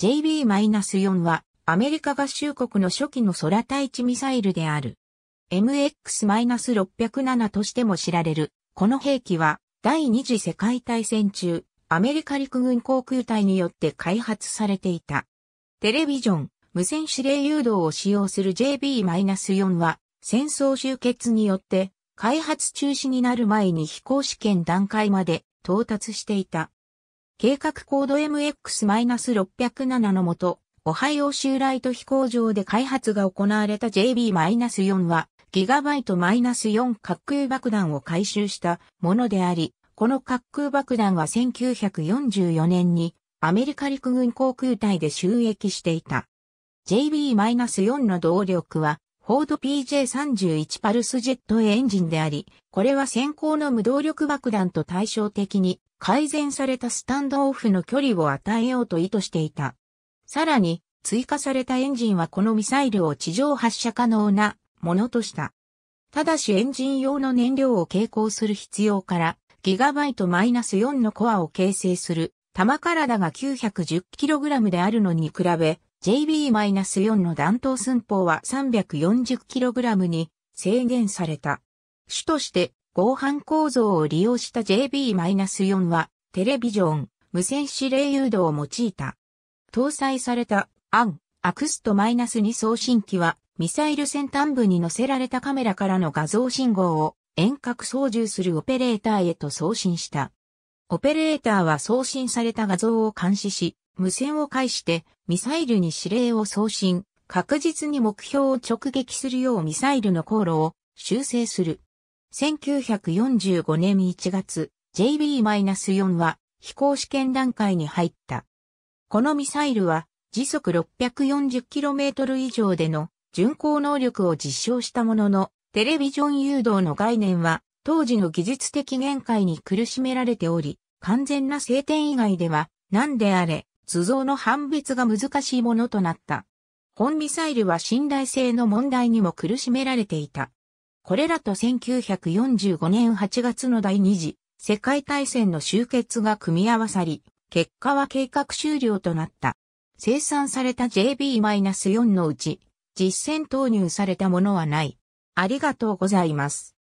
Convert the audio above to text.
JB-4 はアメリカ合衆国の初期の空対地ミサイルである。MX-607 としても知られる。この兵器は第二次世界大戦中、アメリカ陸軍航空隊によって開発されていた。テレビジョン、無線指令誘導を使用する JB-4 は戦争終結によって開発中止になる前に飛行試験段階まで到達していた。計画コード MX-607 のもと、オハイオ州ライト飛行場で開発が行われた JB-4 は、ギガバイト -4 滑空爆弾を回収したものであり、この滑空爆弾は1944年にアメリカ陸軍航空隊で収益していた。JB-4 の動力は、フォード PJ31 パルスジェットエンジンであり、これは先行の無動力爆弾と対照的に、改善されたスタンドオフの距離を与えようと意図していた。さらに、追加されたエンジンはこのミサイルを地上発射可能なものとした。ただしエンジン用の燃料を携行する必要から、ギガバイトマイナス4のコアを形成する、弾体が 910kg であるのに比べ、JB-4 の弾頭寸法は 340kg に制限された。主として合板構造を利用した JB-4 は、テレビジョン、無線指令誘導を用いた。搭載された、アン、アクスト -2 送信機は、ミサイル先端部に載せられたカメラからの画像信号を遠隔操縦するオペレーターへと送信した。オペレーターは送信された画像を監視し、無線を介してミサイルに指令を送信、確実に目標を直撃するようミサイルの航路を修正する。1945年1月、JB-4 は飛行試験段階に入った。このミサイルは時速 640km 以上での巡航能力を実証したものの、テレビジョン誘導の概念は当時の技術的限界に苦しめられており、完全な晴天以外では何であれ、図像の判別が難しいものとなった。本ミサイルは信頼性の問題にも苦しめられていた。これらと1945年8月の第二次世界大戦の終結が組み合わさり、結果は計画終了となった。生産された JB-4 のうち、実戦投入されたものはない。ありがとうございます。